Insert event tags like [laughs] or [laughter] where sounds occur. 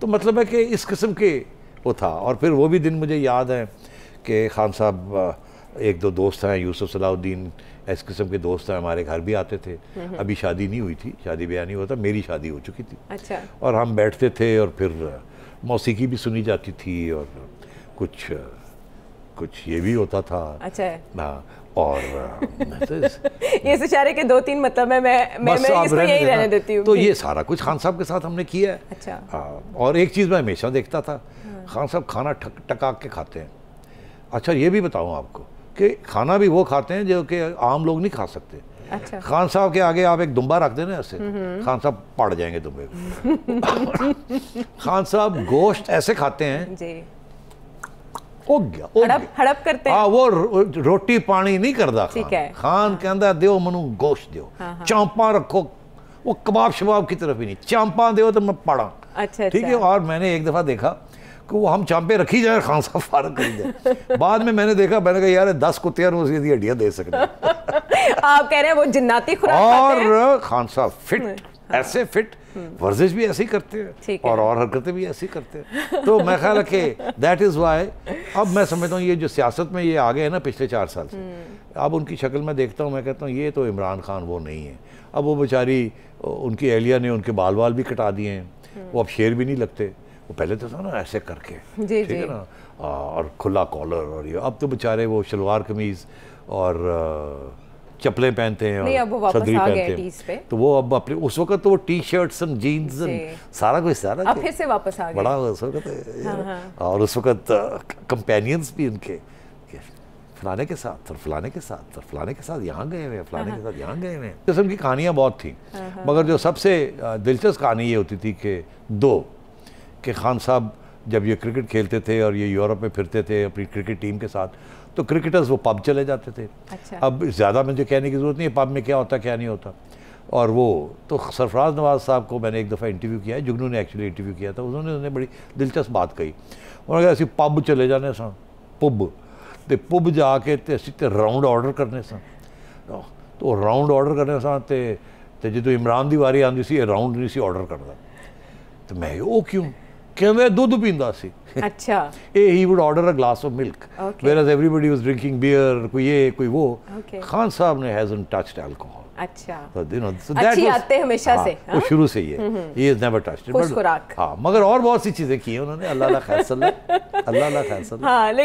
तो मतलब है कि इस किस्म के वो था और फिर वो भी दिन मुझे याद है कि खान साहब एक दो दोस्त हैं यूसुफ सलाउद्दीन इस किस्म के दोस्त हैं हमारे घर भी आते थे अभी शादी नहीं हुई थी शादी ब्याह नहीं हुआ था मेरी शादी हो चुकी थी अच्छा और हम बैठते थे और फिर मौसीकी भी सुनी जाती थी और कुछ कुछ ये भी होता था अच्छा और तो [laughs] ये सिचारे के दो तीन मतलब है मैं मैं, मैं इसको यही रहने देती हूँ तो ये सारा कुछ खान साहब के साथ हमने किया है अच्छा आ, और एक चीज़ मैं हमेशा देखता था हाँ। खान साहब खाना ठक टका के खाते हैं अच्छा ये भी बताऊँ आपको कि खाना भी वो खाते हैं जो कि आम लोग नहीं खा सकते अच्छा खान साहब के आगे आप एक दुम्बा रख देना ऐसे हम्म, हम्म। खान साहब पड़ जाएंगे दुम्बे [laughs] खान साहब गोश्त ऐसे खाते हैं उग गया हड़प हड़प करते हाँ वो रोटी पानी नहीं करता ठीक है खान हाँ। कहता दो मनु गोश्त दो हाँ, हाँ। चांपा रखो वो कबाब शबाब की तरफ ही नहीं चांपा दो तो मैं पड़ा अच्छा ठीक अच्छा। है और मैंने एक दफ़ा देखा कि वो हम चांपे रखी जाए खान साहब फारग कर जाए [laughs] बाद में मैंने देखा मैंने कहा यार दस कुत्तियाँ उसकी हड्डियाँ दे सकते [laughs] आप कह रहे हैं वो जिन्नाती खुराक और खान साहब फिट ऐसे फिट वर्जिश भी ऐसे ही करते हैं और और हरकतें भी ऐसी करते हैं तो मैं ख्याल रखे दैट इज़ वाई अब मैं समझता हूँ ये जो सियासत में ये आ गए हैं ना पिछले चार साल से अब उनकी शक्ल में देखता हूँ मैं कहता हूँ ये तो इमरान खान वो नहीं है अब वो बेचारी उनकी एहलिया ने उनके बाल बाल भी कटा दिए हैं वो अब शेर भी नहीं लगते वो पहले तो था ना ऐसे करके ठीक है ना और खुला कॉलर और ये अब तो बेचारे वो शलवार कमीज़ और चपले पहनते हैं नहीं, पहनते वो पे तो वो अब अपने उस वक्त तो वो T shirts and jeans and सारा कुछ सारा अब फिर से वापस आ गए बड़ा उस वक्त हाँ, हाँ। और उस वक्त कंपेनियंस भी इनके फलाने के साथ और फलाने के साथ और फलाने के साथ यहाँ गए हुए फलाने हाँ, के साथ यहाँ गए हुए हैं किस्म की कहानियाँ बहुत थी मगर जो सबसे दिलचस्प कहानी ये होती थी कि दो कि खान साहब जब ये क्रिकेट खेलते थे और ये यूरोप में फिरते थे अपनी क्रिकेट टीम के साथ तो क्रिकेटर्स वो पब चले जाते थे अच्छा। अब ज़्यादा मुझे कहने की ज़रूरत नहीं है पब में क्या होता क्या नहीं होता और वो तो सरफराज नवाज साहब को मैंने एक दफ़ा इंटरव्यू किया है जुगनू ने एक्चुअली इंटरव्यू किया था उन्होंने उन्होंने बड़ी दिलचस्प बात कही उन्होंने कहा असी पब चले जाने सर पुब तो पुब जाके तो तो राउंड ऑर्डर करने सर तो राउंड ऑर्डर करने सर तो जो इमरान की वारी आती सी राउंड नहीं सी ऑर्डर करता तो मैं वो क्यों ਕਹਿੰਦੇ ਦੁੱਧ ਪੀਂਦਾ ਸੀ ਅੱਛਾ ਇਹ ਹੀ would order a glass of milk whereas everybody was drinking beer ਕੋਈ ਇਹ ਕੋਈ ਉਹ ਖਾਨ ਸਾਹਿਬ ਨੇ ਹੈਜ਼ਨਟ ਟੱਚਡ ਅਲਕੋਹਲ अच्छा तो you know, so अच्छी आते हमेशा हाँ, से हाँ? वो शुरू से ही है he is never touched but हाँ मगर और बहुत सी चीजें की हैं उन्होंने अल्लाह अल्लाह खैसल अल्लाह अल्लाह खैसल हाँ लेकिन